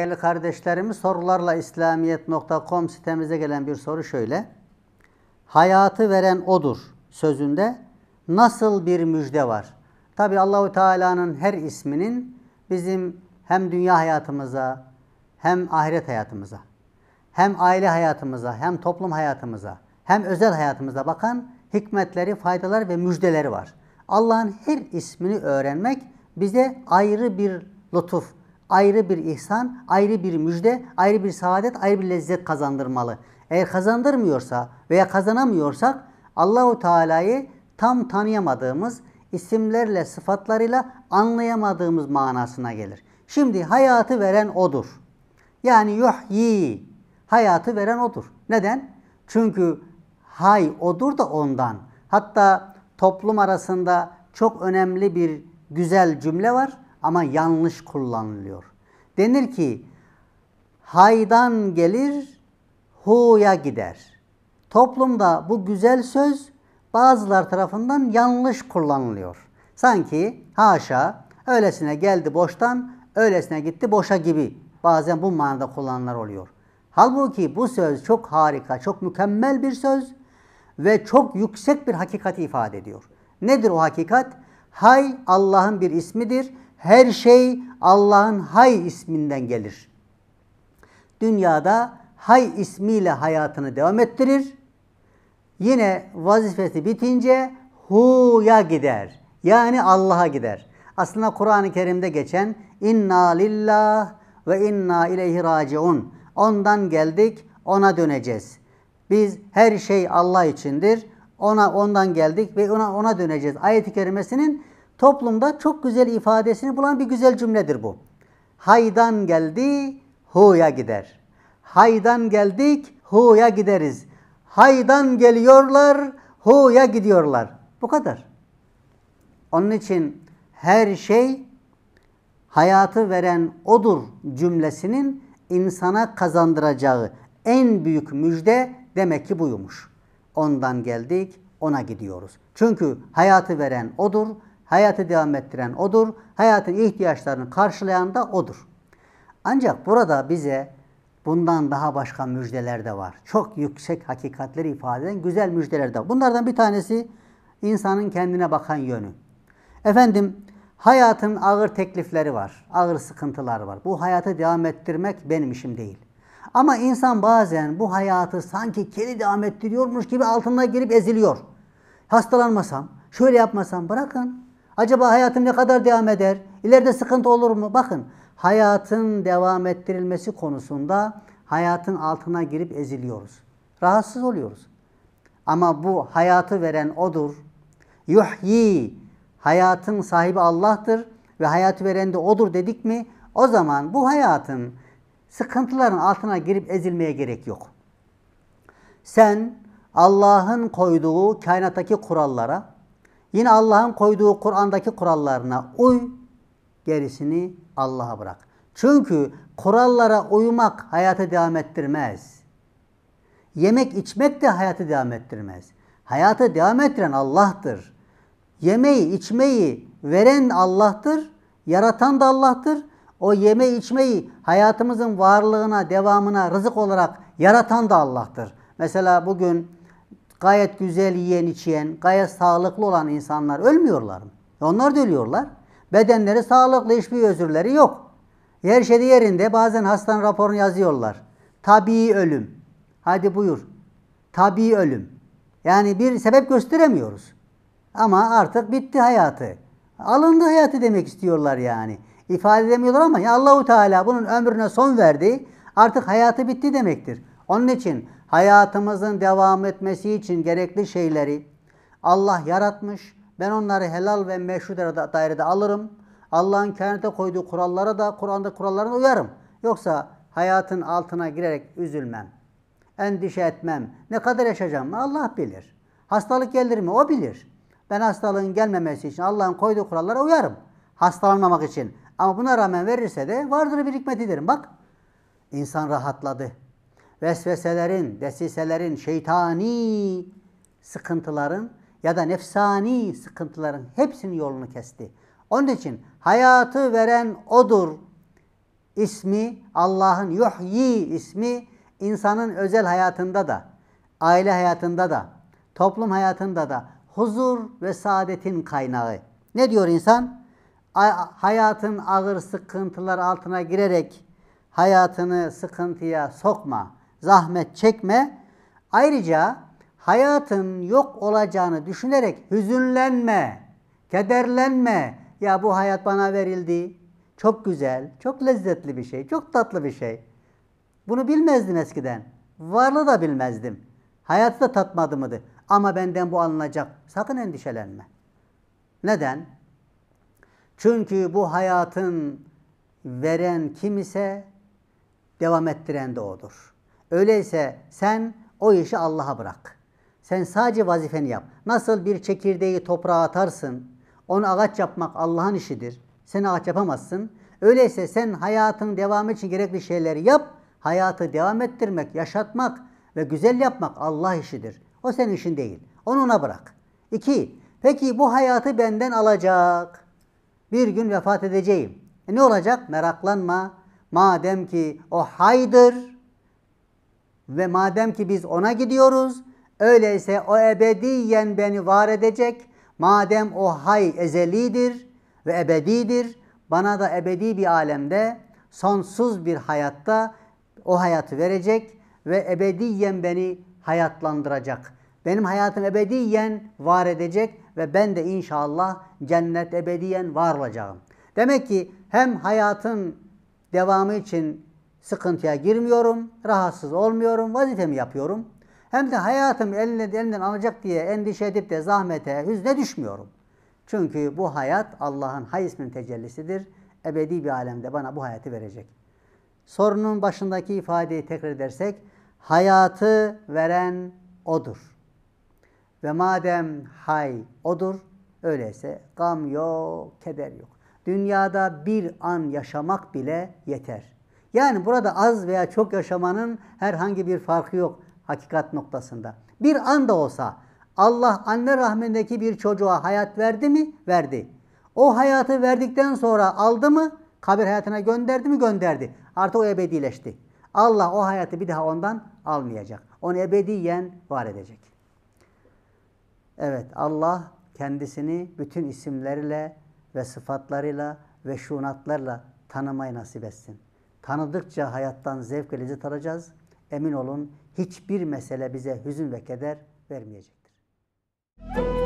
Değerli kardeşlerimiz sorularla İslamiyet.com sitemize gelen bir soru şöyle. Hayatı veren odur sözünde nasıl bir müjde var? Tabi Allahu Teala'nın her isminin bizim hem dünya hayatımıza hem ahiret hayatımıza hem aile hayatımıza hem toplum hayatımıza hem özel hayatımıza bakan hikmetleri, faydalar ve müjdeleri var. Allah'ın her ismini öğrenmek bize ayrı bir lütuf, ayrı bir ihsan, ayrı bir müjde, ayrı bir saadet, ayrı bir lezzet kazandırmalı. Eğer kazandırmıyorsa veya kazanamıyorsak Allahu Teala'yı tam tanıyamadığımız, isimlerle, sıfatlarıyla anlayamadığımız manasına gelir. Şimdi hayatı veren odur. Yani yuhyi, hayatı veren odur. Neden? Çünkü hay odur da ondan. Hatta toplum arasında çok önemli bir güzel cümle var ama yanlış kullanılıyor. Denir ki haydan gelir, huya gider. Toplumda bu güzel söz bazılar tarafından yanlış kullanılıyor. Sanki haşa öylesine geldi boştan, öylesine gitti boşa gibi bazen bu manada kullanılanlar oluyor. Halbuki bu söz çok harika, çok mükemmel bir söz ve çok yüksek bir hakikati ifade ediyor. Nedir o hakikat? Hay Allah'ın bir ismidir her şey Allah'ın Hay isminden gelir. Dünyada Hay ismiyle hayatını devam ettirir. Yine vazifesi bitince Hu'ya gider. Yani Allah'a gider. Aslında Kur'an-ı Kerim'de geçen inna lillah ve inna ileyhi raciun. Ondan geldik, ona döneceğiz. Biz her şey Allah içindir. Ona ondan geldik ve ona ona döneceğiz. Ayet-i kerimesinin toplumda çok güzel ifadesini bulan bir güzel cümledir bu. Haydan geldi, huya gider. Haydan geldik, huya gideriz. Haydan geliyorlar, huya gidiyorlar. Bu kadar. Onun için her şey hayatı veren odur cümlesinin insana kazandıracağı en büyük müjde demek ki buymuş. Ondan geldik, ona gidiyoruz. Çünkü hayatı veren odur, hayatı devam ettiren odur. Hayatın ihtiyaçlarını karşılayan da odur. Ancak burada bize bundan daha başka müjdeler de var. Çok yüksek hakikatleri ifade eden güzel müjdeler de var. Bunlardan bir tanesi insanın kendine bakan yönü. Efendim hayatın ağır teklifleri var, ağır sıkıntılar var. Bu hayatı devam ettirmek benim işim değil. Ama insan bazen bu hayatı sanki kedi devam ettiriyormuş gibi altına girip eziliyor. Hastalanmasam, şöyle yapmasam bırakın. Acaba hayatım ne kadar devam eder? İleride sıkıntı olur mu? Bakın hayatın devam ettirilmesi konusunda hayatın altına girip eziliyoruz. Rahatsız oluyoruz. Ama bu hayatı veren odur. Yuhyi hayatın sahibi Allah'tır ve hayatı veren de odur dedik mi? O zaman bu hayatın sıkıntıların altına girip ezilmeye gerek yok. Sen Allah'ın koyduğu kainattaki kurallara Yine Allah'ın koyduğu Kur'an'daki kurallarına uy, gerisini Allah'a bırak. Çünkü kurallara uymak hayata devam ettirmez. Yemek içmek de hayata devam ettirmez. Hayata devam ettiren Allah'tır. Yemeği, içmeyi veren Allah'tır. Yaratan da Allah'tır. O yeme içmeyi hayatımızın varlığına, devamına, rızık olarak yaratan da Allah'tır. Mesela bugün gayet güzel yiyen içen, gayet sağlıklı olan insanlar ölmüyorlar mı? E, onlar da ölüyorlar. Bedenleri sağlıklı, hiçbir özürleri yok. Her şeyde yerinde bazen hastanın raporunu yazıyorlar. Tabii ölüm. Hadi buyur. Tabii ölüm. Yani bir sebep gösteremiyoruz. Ama artık bitti hayatı. Alındı hayatı demek istiyorlar yani. İfade edemiyorlar ama ya Allahu Teala bunun ömrüne son verdi. Artık hayatı bitti demektir. Onun için hayatımızın devam etmesi için gerekli şeyleri Allah yaratmış. Ben onları helal ve meşru dairede alırım. Allah'ın kehanete koyduğu kurallara da Kur'an'da kurallarına uyarım. Yoksa hayatın altına girerek üzülmem, endişe etmem, ne kadar yaşayacağım Allah bilir. Hastalık gelir mi? O bilir. Ben hastalığın gelmemesi için Allah'ın koyduğu kurallara uyarım. Hastalanmamak için. Ama buna rağmen verirse de vardır bir hikmetidir. Bak insan rahatladı vesveselerin, desiselerin, şeytani sıkıntıların ya da nefsani sıkıntıların hepsinin yolunu kesti. Onun için hayatı veren odur ismi Allah'ın yuhyi ismi insanın özel hayatında da, aile hayatında da, toplum hayatında da huzur ve saadetin kaynağı. Ne diyor insan? Hayatın ağır sıkıntılar altına girerek hayatını sıkıntıya sokma zahmet çekme. Ayrıca hayatın yok olacağını düşünerek hüzünlenme, kederlenme. Ya bu hayat bana verildi. Çok güzel, çok lezzetli bir şey, çok tatlı bir şey. Bunu bilmezdim eskiden. Varlığı da bilmezdim. Hayatı da tatmadım mıdı? Ama benden bu alınacak. Sakın endişelenme. Neden? Çünkü bu hayatın veren kim ise devam ettiren de odur. Öyleyse sen o işi Allah'a bırak. Sen sadece vazifeni yap. Nasıl bir çekirdeği toprağa atarsın, onu ağaç yapmak Allah'ın işidir. Sen ağaç yapamazsın. Öyleyse sen hayatın devamı için gerekli şeyleri yap. Hayatı devam ettirmek, yaşatmak ve güzel yapmak Allah işidir. O senin işin değil. Onu ona bırak. İki, peki bu hayatı benden alacak. Bir gün vefat edeceğim. E ne olacak? Meraklanma. Madem ki o haydır, ve madem ki biz ona gidiyoruz, öyleyse o ebediyen beni var edecek. Madem o hay ezelidir ve ebedidir, bana da ebedi bir alemde, sonsuz bir hayatta o hayatı verecek ve ebediyen beni hayatlandıracak. Benim hayatım ebediyen var edecek ve ben de inşallah cennet ebediyen var olacağım. Demek ki hem hayatın devamı için Sıkıntıya girmiyorum, rahatsız olmuyorum, vazifemi yapıyorum. Hem de hayatım eline elinden alacak diye endişe edip de zahmete, hüzne düşmüyorum. Çünkü bu hayat Allah'ın hay isminin tecellisidir. Ebedi bir alemde bana bu hayatı verecek. Sorunun başındaki ifadeyi tekrar edersek, hayatı veren O'dur. Ve madem hay O'dur, öyleyse gam yok, keder yok. Dünyada bir an yaşamak bile yeter.'' Yani burada az veya çok yaşamanın herhangi bir farkı yok hakikat noktasında. Bir anda olsa Allah anne rahmindeki bir çocuğa hayat verdi mi? Verdi. O hayatı verdikten sonra aldı mı? Kabir hayatına gönderdi mi? Gönderdi. Artık o ebedileşti. Allah o hayatı bir daha ondan almayacak. Onu ebediyen var edecek. Evet Allah kendisini bütün isimleriyle ve sıfatlarıyla ve şunatlarla tanımayı nasip etsin. Tanıdıkça hayattan zevk ve lezzet alacağız. Emin olun hiçbir mesele bize hüzün ve keder vermeyecektir. Müzik